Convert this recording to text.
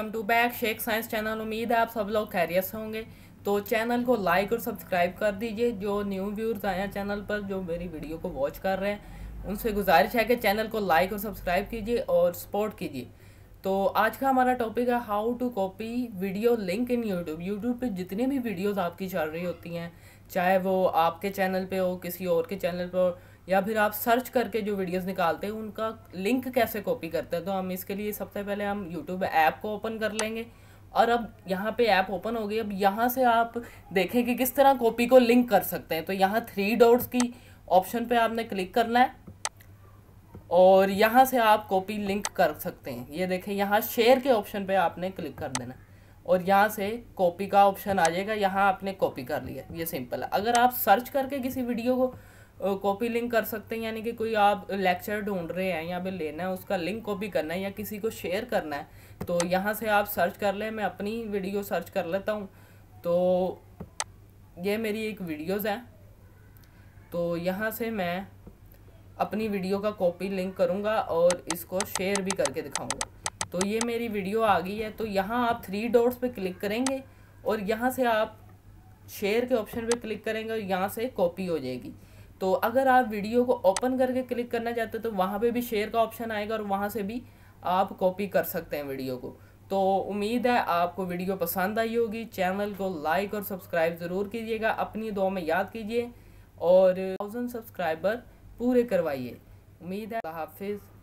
welcome to back Sheikh science channel उम्मीद है आप सब लोग कैरियर से होंगे तो चैनल को लाइक और सब्सक्राइब कर दीजिए जो न्यू व्यूर्स आए हैं चैनल पर जो मेरी वीडियो को वॉच कर रहे हैं उनसे गुजारिश है कि चैनल को लाइक और सब्सक्राइब कीजिए और सपोर्ट कीजिए तो आज का हमारा टॉपिक है how to copy video link in YouTube YouTube पर जितनी भी वीडियोज़ आपकी चल रही होती हैं चाहे वो आपके चैनल पर हो किसी और के चैनल पर हो या फिर आप सर्च करके जो वीडियोस निकालते हैं उनका लिंक कैसे कॉपी करते हैं तो हम इसके लिए सबसे पहले हम यूट्यूब ऐप को ओपन कर लेंगे और अब यहाँ पे ऐप ओपन हो गई अब यहाँ से आप देखें कि किस तरह कॉपी को लिंक कर सकते हैं तो यहाँ थ्री डॉट्स की ऑप्शन पे आपने क्लिक करना है और यहाँ से आप कॉपी लिंक कर सकते हैं ये देखें यहाँ शेयर के ऑप्शन पर आपने क्लिक कर देना और यहाँ से कॉपी का ऑप्शन आ जाएगा यहाँ आपने कॉपी कर लिया ये सिंपल है अगर आप सर्च करके किसी वीडियो को कॉपी लिंक कर सकते हैं यानी कि कोई आप लेक्चर ढूंढ रहे हैं या फिर लेना है उसका लिंक कॉपी करना है या किसी को शेयर करना है तो यहाँ से आप सर्च कर लें मैं अपनी वीडियो सर्च कर लेता हूँ तो ये मेरी एक वीडियोज़ है तो यहाँ से मैं अपनी वीडियो का कॉपी लिंक करूँगा और इसको शेयर भी करके दिखाऊँगा तो ये मेरी वीडियो आ गई है तो यहाँ आप थ्री डॉट्स पे क्लिक करेंगे और यहाँ से आप शेयर के ऑप्शन पे क्लिक करेंगे और यहाँ से कॉपी हो जाएगी तो अगर आप वीडियो को ओपन करके क्लिक करना चाहते हो तो वहाँ पे भी शेयर का ऑप्शन आएगा और वहाँ से भी आप कॉपी कर सकते हैं वीडियो को तो उम्मीद है आपको वीडियो पसंद आई होगी चैनल को लाइक और सब्सक्राइब ज़रूर कीजिएगा अपनी दो में याद कीजिए और थाउजेंड सब्सक्राइबर पूरे करवाइए उम्मीद है हाफिज़